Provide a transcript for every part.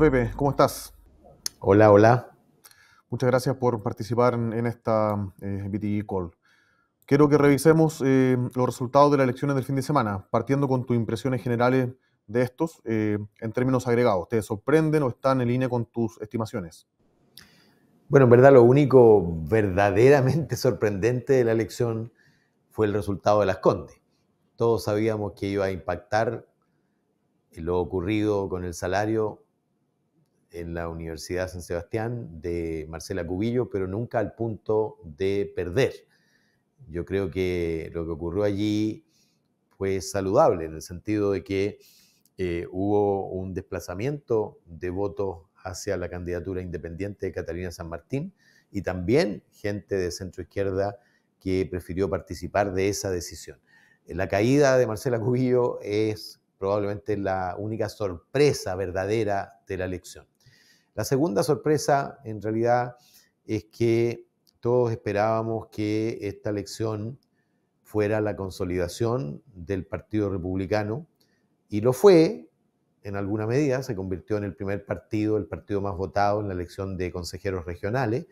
Hola Pepe, ¿cómo estás? Hola, hola. Muchas gracias por participar en esta eh, e Call. Quiero que revisemos eh, los resultados de las elecciones del fin de semana, partiendo con tus impresiones generales de estos eh, en términos agregados. ¿Te sorprenden o están en línea con tus estimaciones? Bueno, en verdad lo único verdaderamente sorprendente de la elección fue el resultado de las Condes. Todos sabíamos que iba a impactar lo ocurrido con el salario en la Universidad San Sebastián de Marcela Cubillo, pero nunca al punto de perder. Yo creo que lo que ocurrió allí fue saludable en el sentido de que eh, hubo un desplazamiento de votos hacia la candidatura independiente de Catalina San Martín y también gente de centro izquierda que prefirió participar de esa decisión. La caída de Marcela Cubillo es probablemente la única sorpresa verdadera de la elección. La segunda sorpresa, en realidad, es que todos esperábamos que esta elección fuera la consolidación del Partido Republicano, y lo fue, en alguna medida, se convirtió en el primer partido, el partido más votado en la elección de consejeros regionales,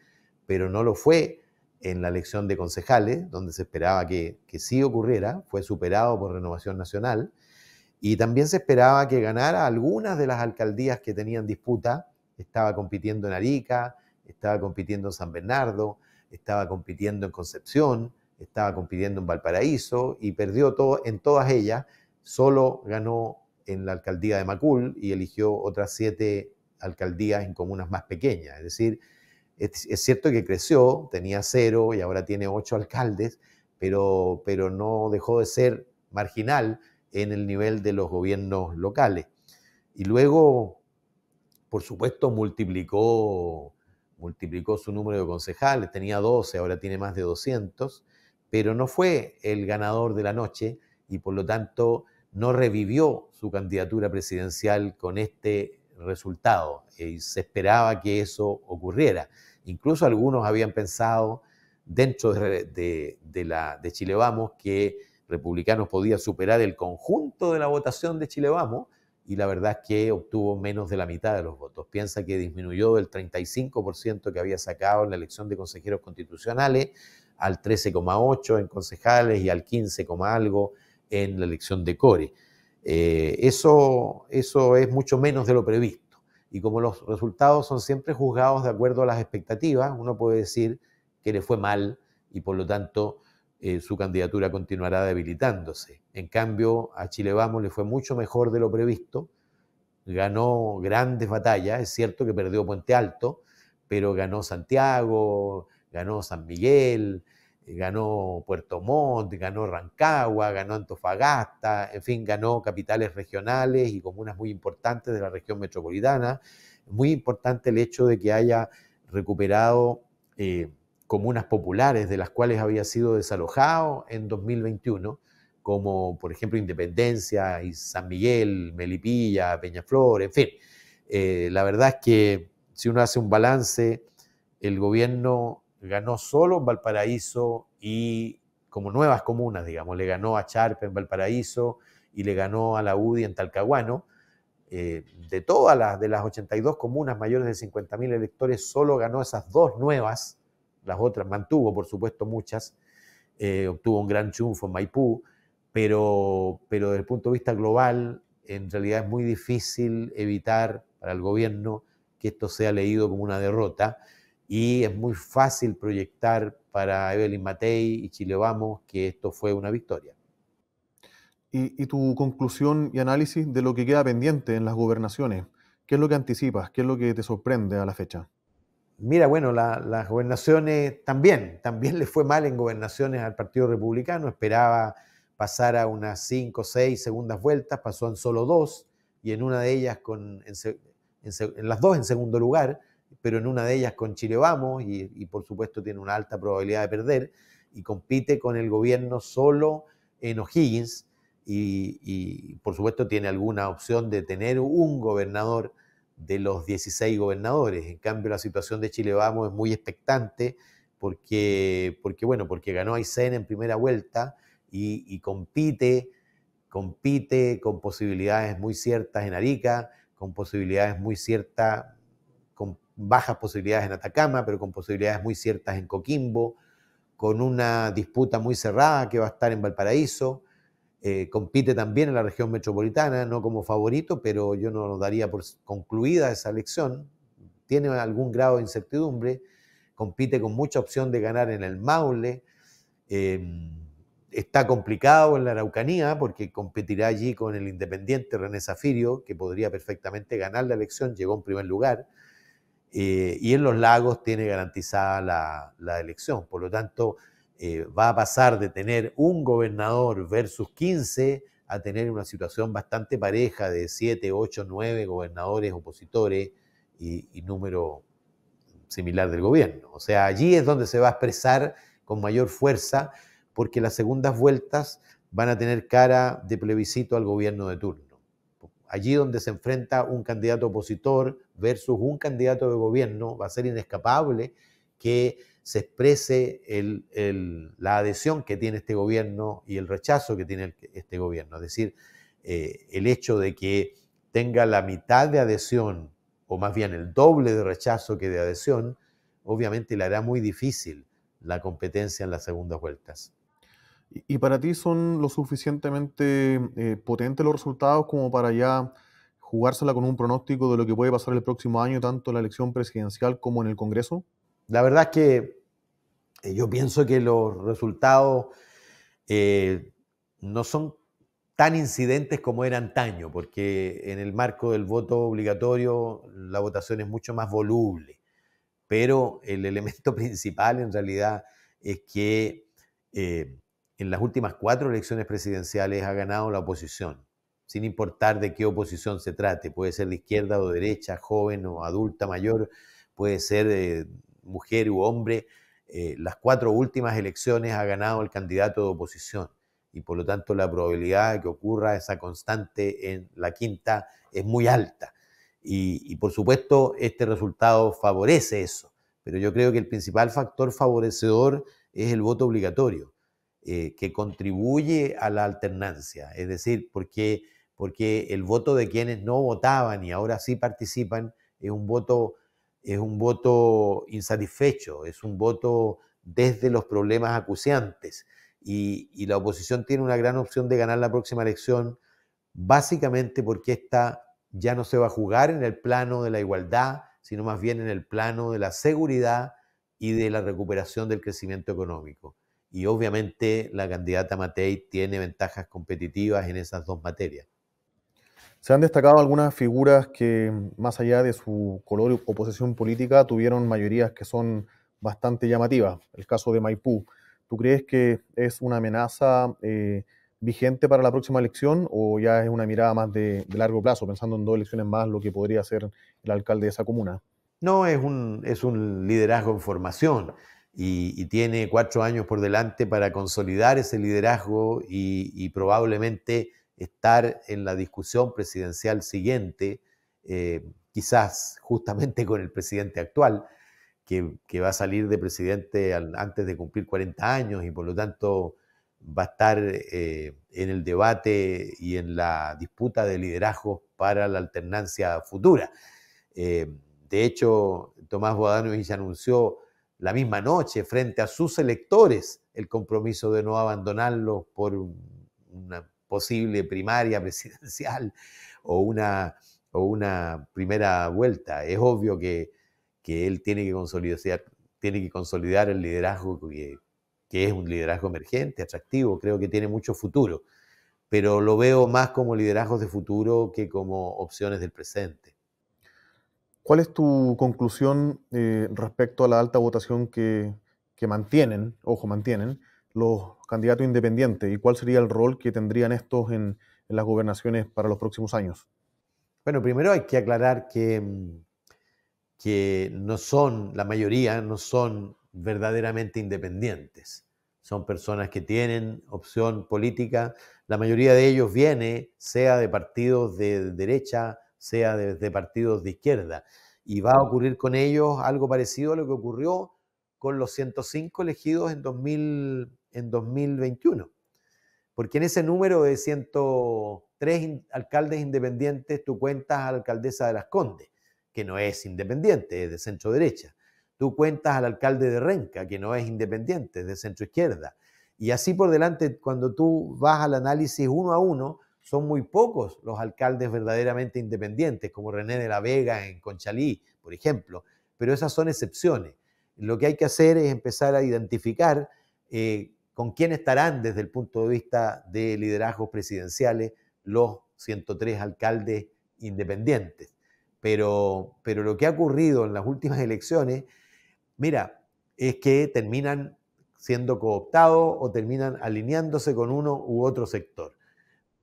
pero no lo fue en la elección de concejales, donde se esperaba que, que sí ocurriera, fue superado por Renovación Nacional, y también se esperaba que ganara algunas de las alcaldías que tenían disputa, estaba compitiendo en Arica, estaba compitiendo en San Bernardo, estaba compitiendo en Concepción, estaba compitiendo en Valparaíso y perdió todo, en todas ellas. Solo ganó en la alcaldía de Macul y eligió otras siete alcaldías en comunas más pequeñas. Es decir, es, cierto que creció, tenía cero y ahora tiene ocho alcaldes, pero, pero no dejó de ser marginal en el nivel de los gobiernos locales. Y luego por supuesto, multiplicó, multiplicó su número de concejales, tenía 12, ahora tiene más de 200, pero no fue el ganador de la noche y por lo tanto no revivió su candidatura presidencial con este resultado. Y se esperaba que eso ocurriera. Incluso algunos habían pensado dentro de, de, la, de Chile Vamos que Republicanos podía superar el conjunto de la votación de Chile Vamos y la verdad es que obtuvo menos de la mitad de los votos. Piensa que disminuyó del 35% que había sacado en la elección de consejeros constitucionales al 13,8% en concejales y al 15, algo en la elección de core. Eh, eso, eso es mucho menos de lo previsto. Y como los resultados son siempre juzgados de acuerdo a las expectativas, uno puede decir que le fue mal y por lo tanto eh, su candidatura continuará debilitándose. En cambio, a Chile Vamos le fue mucho mejor de lo previsto, ganó grandes batallas, es cierto que perdió Puente Alto, pero ganó Santiago, ganó San Miguel, eh, ganó Puerto Montt, ganó Rancagua, ganó Antofagasta, en fin, ganó capitales regionales y comunas muy importantes de la región metropolitana. Muy importante el hecho de que haya recuperado eh, comunas populares de las cuales había sido desalojado en 2021, como por ejemplo Independencia y San Miguel, Melipilla, Peñaflor, en fin. Eh, la verdad es que si uno hace un balance, el gobierno ganó solo en Valparaíso y como nuevas comunas, digamos, le ganó a Charpe en Valparaíso y le ganó a la UDI en Talcahuano. Eh, de todas las, de las 82 comunas mayores de 50.000 electores, solo ganó esas dos nuevas las otras, mantuvo por supuesto muchas, eh, obtuvo un gran triunfo en Maipú, pero, pero desde el punto de vista global, en realidad es muy difícil evitar para el gobierno que esto sea leído como una derrota y es muy fácil proyectar para Evelyn Matei y Chile Vamos que esto fue una victoria. ¿Y, y tu conclusión y análisis de lo que queda pendiente en las gobernaciones? ¿Qué es lo que anticipas? ¿Qué es lo que te sorprende a la fecha? mira, bueno, la, las gobernaciones también, también le fue mal en gobernaciones al Partido Republicano, esperaba pasar a unas cinco o seis segundas vueltas, pasó en solo dos y en una de ellas con, en, las dos en segundo lugar, pero en una de ellas con Chile y, por supuesto tiene una alta probabilidad de perder y compite con el gobierno solo en O'Higgins y por supuesto tiene alguna opción de tener un gobernador de los 16 gobernadores. En cambio, la situación de Chile Vamos es muy expectante porque, porque bueno, porque ganó Aysén en primera vuelta y, compite, compite con posibilidades muy ciertas en Arica, con posibilidades muy ciertas, con bajas posibilidades en Atacama, pero con posibilidades muy ciertas en Coquimbo, con una disputa muy cerrada que va a estar en Valparaíso, eh, compite también en la región metropolitana, no como favorito, pero yo no lo daría por concluida esa elección. Tiene algún grado de incertidumbre, compite con mucha opción de ganar en el Maule. Em, está complicado en la Araucanía porque competirá allí con el independiente René Zafirio, que podría perfectamente ganar la elección, llegó en primer lugar. Eh, y en los lagos tiene garantizada la, la elección. Por lo tanto, eh, va a pasar de tener un gobernador versus 15 a tener una situación bastante pareja de 7, 8, 9 gobernadores opositores y, y número similar del gobierno. O sea, allí es donde se va a expresar con mayor fuerza porque las segundas vueltas van a tener cara de plebiscito al gobierno de turno. Allí donde se enfrenta un candidato opositor versus un candidato de gobierno, va a ser inescapable que se exprese la adhesión que tiene este gobierno y el rechazo que tiene este gobierno. Es decir, eh, el hecho de que tenga la mitad de adhesión, o más bien el doble de rechazo que de adhesión, obviamente le hará muy difícil la competencia en las segundas vueltas. ¿Y para ti son lo suficientemente eh, potentes los resultados como para ya jugársela con un pronóstico de lo que puede pasar el próximo año, tanto en la elección presidencial como en el Congreso? la verdad es que eh, yo pienso que los resultados eh, no son tan incidentes como eran antaño, porque en el marco del voto obligatorio la votación es mucho más voluble. Pero el elemento principal en realidad es que eh, en las últimas cuatro elecciones presidenciales ha ganado la oposición, sin importar de qué oposición se trate, puede ser de izquierda o derecha, joven o adulta, mayor, puede ser mujer u hombre, eh, las cuatro últimas elecciones ha ganado el candidato de oposición y por lo tanto la probabilidad de que ocurra esa constante en la quinta es muy alta. Y, por supuesto este resultado favorece eso, pero yo creo que el principal factor favorecedor es el voto obligatorio, eh, que contribuye a la alternancia, es decir, porque, porque el voto de quienes no votaban y ahora sí participan es un voto es un voto insatisfecho, es un voto desde los problemas acuciantes. Y, la oposición tiene una gran opción de ganar la próxima elección, básicamente porque esta ya no se va a jugar en el plano de la igualdad, sino más bien en el plano de la seguridad y de la recuperación del crecimiento económico. Y obviamente la candidata Matei tiene ventajas competitivas en esas dos materias. Se han destacado algunas figuras que, más allá de su color o posición política, tuvieron mayorías que son bastante llamativas. El caso de Maipú. ¿Tú crees que es una amenaza eh, vigente para la próxima elección o ya es una mirada más de, largo plazo, pensando en dos elecciones más, lo que podría ser el alcalde de esa comuna? No, es un, es un liderazgo en formación y, tiene cuatro años por delante para consolidar ese liderazgo y probablemente estar en la discusión presidencial siguiente, eh, quizás justamente con el presidente actual, que, va a salir de presidente antes de cumplir 40 años y por lo tanto va a estar eh, en el debate y en la disputa de liderazgo para la alternancia futura. Eh, de hecho, Tomás ya anunció la misma noche frente a sus electores el compromiso de no abandonarlos por una posible primaria presidencial o una, o una primera vuelta. Es obvio que, él tiene que, consolidar, tiene que consolidar el liderazgo que, es un liderazgo emergente, atractivo, creo que tiene mucho futuro, pero lo veo más como liderazgos de futuro que como opciones del presente. ¿Cuál es tu conclusión eh, respecto a la alta votación que mantienen, ojo, mantienen, los candidatos independientes y cuál sería el rol que tendrían estos en, las gobernaciones para los próximos años? Bueno, primero hay que aclarar que, mm, que no son, la mayoría no son verdaderamente independientes. Son personas que tienen opción política. La mayoría de ellos viene, sea de partidos de derecha, sea de, de partidos de izquierda. Y va a ocurrir con ellos algo parecido a lo que ocurrió con los 105 elegidos en 2000, en 2021. Porque en ese número de 103 alcaldes independientes, tú cuentas a la alcaldesa de Las Condes, que no es independiente, es de centro derecha. Tú cuentas al alcalde de Renca, que no es independiente, es de centro izquierda. Y así por delante, cuando tú vas al análisis uno a uno, son muy pocos los alcaldes verdaderamente independientes, como René de la Vega en Conchalí, por ejemplo. Pero esas son excepciones. Lo que hay que hacer es empezar a identificar eh, con quién estarán desde el punto de vista de liderazgos presidenciales los 103 alcaldes independientes. Pero, pero lo que ha ocurrido en las últimas elecciones, mira, es que terminan siendo cooptados o terminan alineándose con uno u otro sector,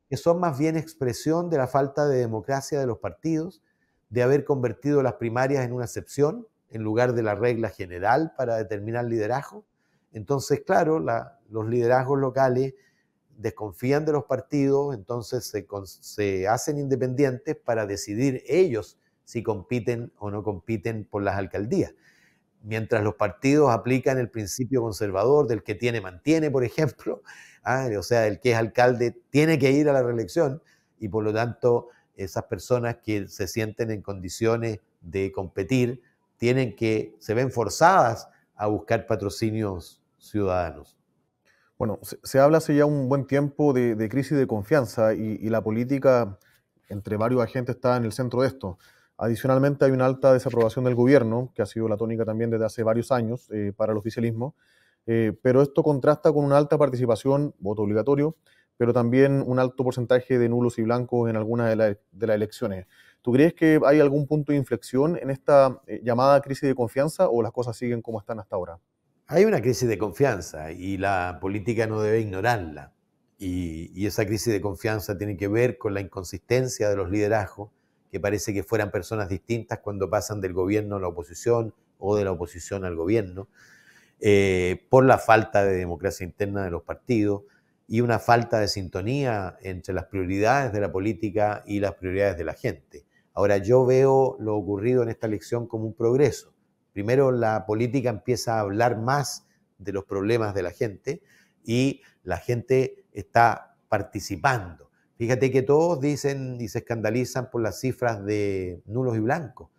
que son más bien expresión de la falta de democracia de los partidos, de haber convertido las primarias en una excepción en lugar de la regla general para determinar liderazgo, entonces, claro, los liderazgos locales desconfían de los partidos, entonces se, hacen independientes para decidir ellos si compiten o no compiten por las alcaldías. Mientras los partidos aplican el principio conservador del que tiene, mantiene, por ejemplo, ah, o sea, el que es alcalde tiene que ir a la reelección y por lo tanto esas personas que se sienten en condiciones de competir tienen que, se ven forzadas a buscar patrocinios ciudadanos. Bueno, se, habla hace ya un buen tiempo de, crisis de confianza y, la política entre varios agentes está en el centro de esto. Adicionalmente hay una alta desaprobación del gobierno, que ha sido la tónica también desde hace varios años eh, para el oficialismo, eh, pero esto contrasta con una alta participación, voto obligatorio, pero también un alto porcentaje de nulos y blancos en algunas de, las elecciones. ¿Tú crees que hay algún punto de inflexión en esta eh, llamada crisis de confianza o las cosas siguen como están hasta ahora? Hay una crisis de confianza y la política no debe ignorarla. Y, esa crisis de confianza tiene que ver con la inconsistencia de los liderazgos, que parece que fueran personas distintas cuando pasan del gobierno a la oposición o de la oposición al gobierno, eh, por la falta de democracia interna de los partidos y una falta de sintonía entre las prioridades de la política y las prioridades de la gente. Ahora, yo veo lo ocurrido en esta elección como un progreso primero la política empieza a hablar más de los problemas de la gente y la gente está participando. Fíjate que todos dicen y se escandalizan por las cifras de nulos y blancos,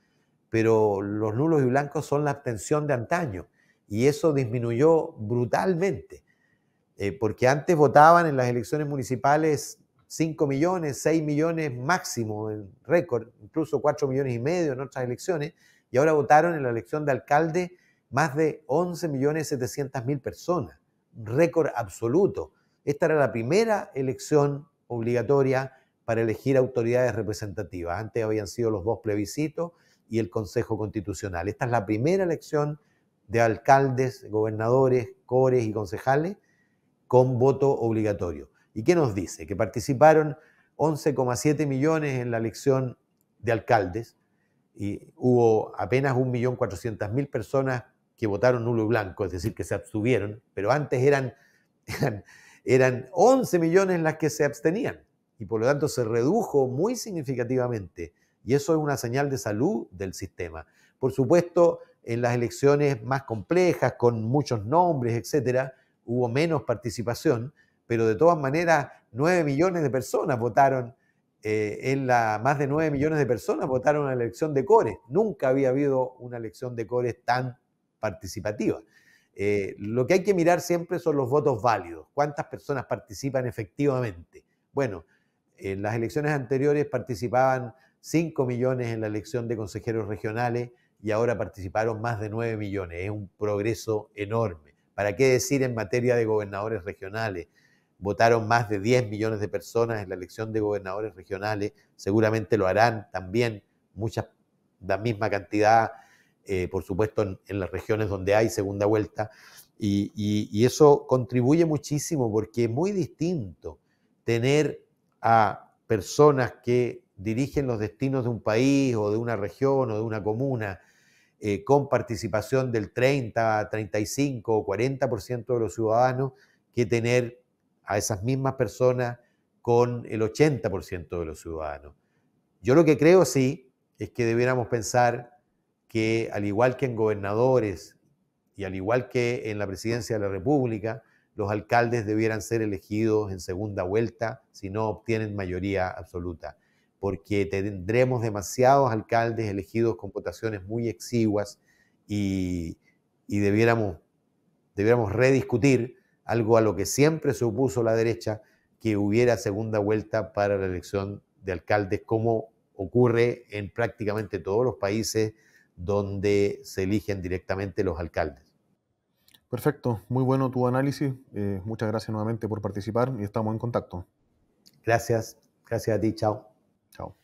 pero los nulos y blancos son la abstención de antaño y eso disminuyó brutalmente, eh, porque antes votaban en las elecciones municipales 5 millones, 6 millones máximo, en récord, incluso 4 millones y medio en otras elecciones, y ahora votaron en la elección de alcalde más de 11.700.000 personas, récord absoluto. Esta era la primera elección obligatoria para elegir autoridades representativas. Antes habían sido los dos plebiscitos y el Consejo Constitucional. Esta es la primera elección de alcaldes, gobernadores, cores y concejales con voto obligatorio. ¿Y qué nos dice? Que participaron 11,7 millones en la elección de alcaldes, y hubo apenas 1.400.000 personas que votaron nulo y blanco, es decir, que se abstuvieron, pero antes eran, eran, 11 millones las que se abstenían y por lo tanto se redujo muy significativamente y eso es una señal de salud del sistema. Por supuesto, en las elecciones más complejas, con muchos nombres, etcétera, hubo menos participación, pero de todas maneras, 9 millones de personas votaron en eh, la, más de 9 millones de personas votaron en la elección de Core. Nunca había habido una elección de Core tan participativa. Eh, lo que hay que mirar siempre son los votos válidos, cuántas personas participan efectivamente. Bueno, en las elecciones anteriores participaban 5 millones en la elección de consejeros regionales y ahora participaron más de 9 millones. Es un progreso enorme. ¿Para qué decir en materia de gobernadores regionales? votaron más de 10 millones de personas en la elección de gobernadores regionales, seguramente lo harán también muchas, la misma cantidad, eh, por supuesto, en, las regiones donde hay segunda vuelta, y, eso contribuye muchísimo porque es muy distinto tener a personas que dirigen los destinos de un país o de una región o de una comuna, eh, con participación del 30, 35 o 40% de los ciudadanos que tener a esas mismas personas con el 80% de los ciudadanos. Yo lo que creo sí es que debiéramos pensar que al igual que en gobernadores y al igual que en la presidencia de la República, los alcaldes debieran ser elegidos en segunda vuelta si no obtienen mayoría absoluta, porque tendremos demasiados alcaldes elegidos con votaciones muy exiguas y, debiéramos rediscutir algo a lo que siempre se opuso la derecha, que hubiera segunda vuelta para la elección de alcaldes, como ocurre en prácticamente todos los países donde se eligen directamente los alcaldes. Perfecto, muy bueno tu análisis. Eh, muchas gracias nuevamente por participar y estamos en contacto. Gracias, gracias a ti, chao. Chao.